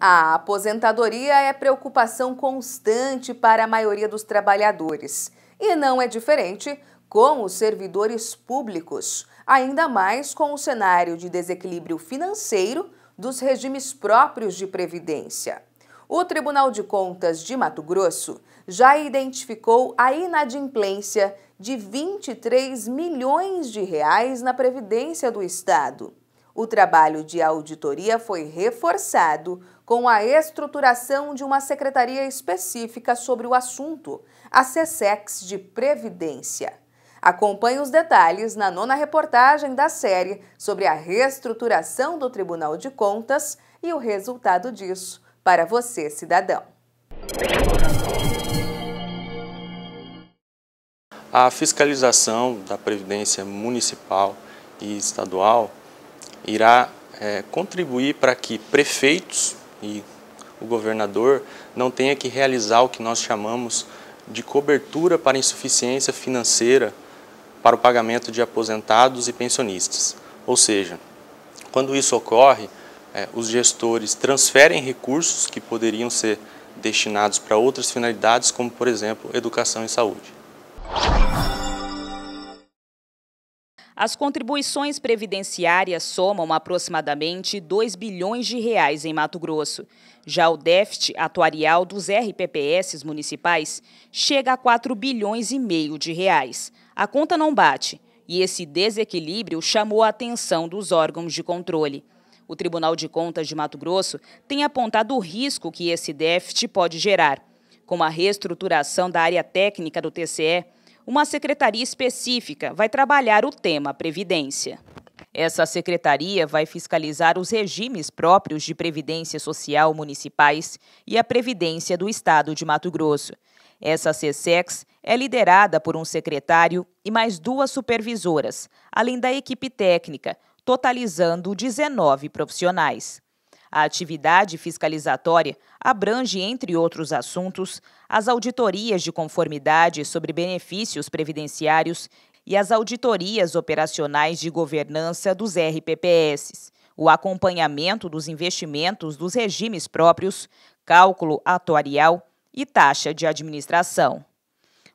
A aposentadoria é preocupação constante para a maioria dos trabalhadores. E não é diferente com os servidores públicos, ainda mais com o cenário de desequilíbrio financeiro dos regimes próprios de previdência. O Tribunal de Contas de Mato Grosso já identificou a inadimplência de 23 milhões de reais na previdência do estado. O trabalho de auditoria foi reforçado com a estruturação de uma secretaria específica sobre o assunto, a SESEX de Previdência. Acompanhe os detalhes na nona reportagem da série sobre a reestruturação do Tribunal de Contas e o resultado disso para você, cidadão. A fiscalização da Previdência Municipal e Estadual irá é, contribuir para que prefeitos e o governador não tenha que realizar o que nós chamamos de cobertura para insuficiência financeira para o pagamento de aposentados e pensionistas. Ou seja, quando isso ocorre, é, os gestores transferem recursos que poderiam ser destinados para outras finalidades, como, por exemplo, educação e saúde. As contribuições previdenciárias somam aproximadamente 2 bilhões de reais em Mato Grosso. Já o déficit atuarial dos RPPS municipais chega a 4 bilhões e meio de reais. A conta não bate e esse desequilíbrio chamou a atenção dos órgãos de controle. O Tribunal de Contas de Mato Grosso tem apontado o risco que esse déficit pode gerar. Com a reestruturação da área técnica do TCE, uma secretaria específica vai trabalhar o tema Previdência. Essa secretaria vai fiscalizar os regimes próprios de previdência social municipais e a previdência do Estado de Mato Grosso. Essa CSEX é liderada por um secretário e mais duas supervisoras, além da equipe técnica, totalizando 19 profissionais. A atividade fiscalizatória abrange, entre outros assuntos, as auditorias de conformidade sobre benefícios previdenciários e as auditorias operacionais de governança dos RPPS, o acompanhamento dos investimentos dos regimes próprios, cálculo atuarial e taxa de administração.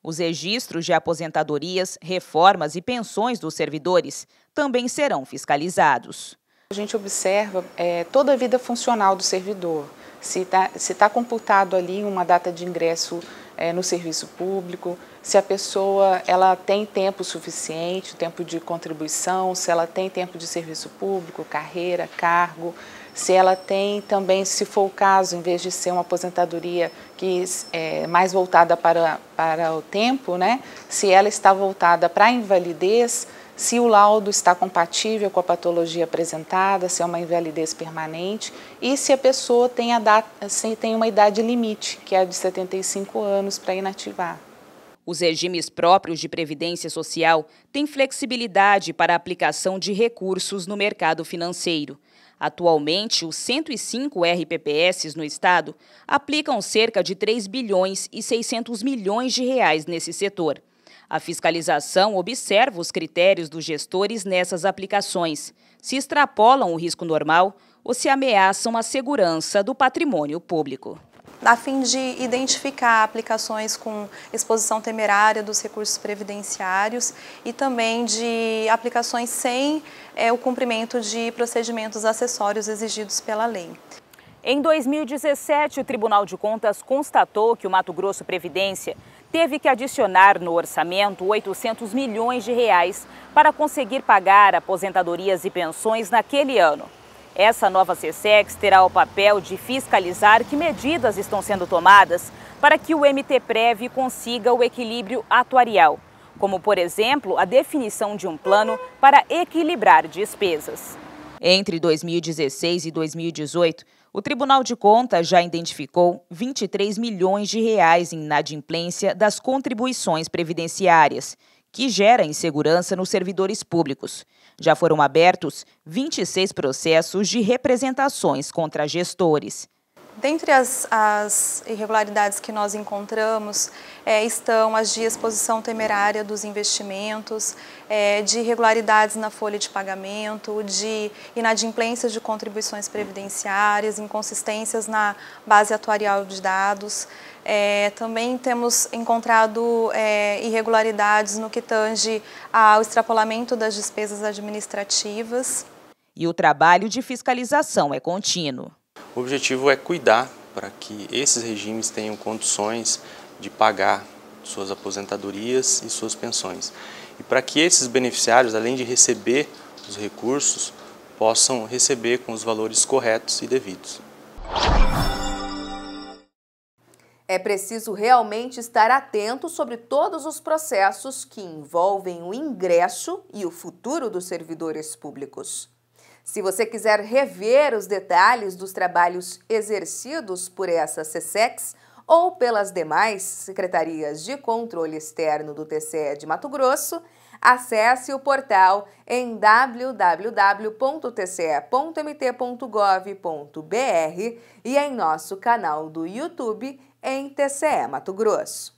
Os registros de aposentadorias, reformas e pensões dos servidores também serão fiscalizados. A gente observa é, toda a vida funcional do servidor. Se está se tá computado ali uma data de ingresso é, no serviço público, se a pessoa ela tem tempo suficiente, tempo de contribuição, se ela tem tempo de serviço público, carreira, cargo, se ela tem também, se for o caso, em vez de ser uma aposentadoria que é mais voltada para, para o tempo, né, se ela está voltada para a invalidez, se o laudo está compatível com a patologia apresentada, se é uma invalidez permanente e se a pessoa tem, a data, se tem uma idade limite, que é de 75 anos, para inativar. Os regimes próprios de previdência social têm flexibilidade para a aplicação de recursos no mercado financeiro. Atualmente, os 105 RPPS no estado aplicam cerca de 3 bilhões e 600 milhões de reais nesse setor. A fiscalização observa os critérios dos gestores nessas aplicações, se extrapolam o risco normal ou se ameaçam a segurança do patrimônio público a fim de identificar aplicações com exposição temerária dos recursos previdenciários e também de aplicações sem é, o cumprimento de procedimentos acessórios exigidos pela lei. Em 2017, o Tribunal de Contas constatou que o Mato Grosso Previdência teve que adicionar no orçamento 800 milhões de reais para conseguir pagar aposentadorias e pensões naquele ano. Essa nova CSEX terá o papel de fiscalizar que medidas estão sendo tomadas para que o MTPREV consiga o equilíbrio atuarial, como, por exemplo, a definição de um plano para equilibrar despesas. Entre 2016 e 2018, o Tribunal de Contas já identificou 23 milhões de reais em inadimplência das contribuições previdenciárias, que gera insegurança nos servidores públicos. Já foram abertos 26 processos de representações contra gestores. Dentre as, as, irregularidades que nós encontramos é, estão as de exposição temerária dos investimentos, é, de irregularidades na folha de pagamento, de inadimplências de contribuições previdenciárias, inconsistências na base atuarial de dados. É, também temos encontrado irregularidades no que tange ao extrapolamento das despesas administrativas. E o trabalho de fiscalização é contínuo. O objetivo é cuidar para que esses regimes tenham condições de pagar suas aposentadorias e suas pensões. E para que esses beneficiários, além de receber os recursos, possam receber com os valores corretos e devidos. É preciso realmente estar atento sobre todos os processos que envolvem o ingresso e o futuro dos servidores públicos. Se você quiser rever os detalhes dos trabalhos exercidos por essa SESEX ou pelas demais secretarias de controle externo do TCE de Mato Grosso, acesse o portal em www.tce.mt.gov.br e em nosso canal do YouTube em TCE Mato Grosso.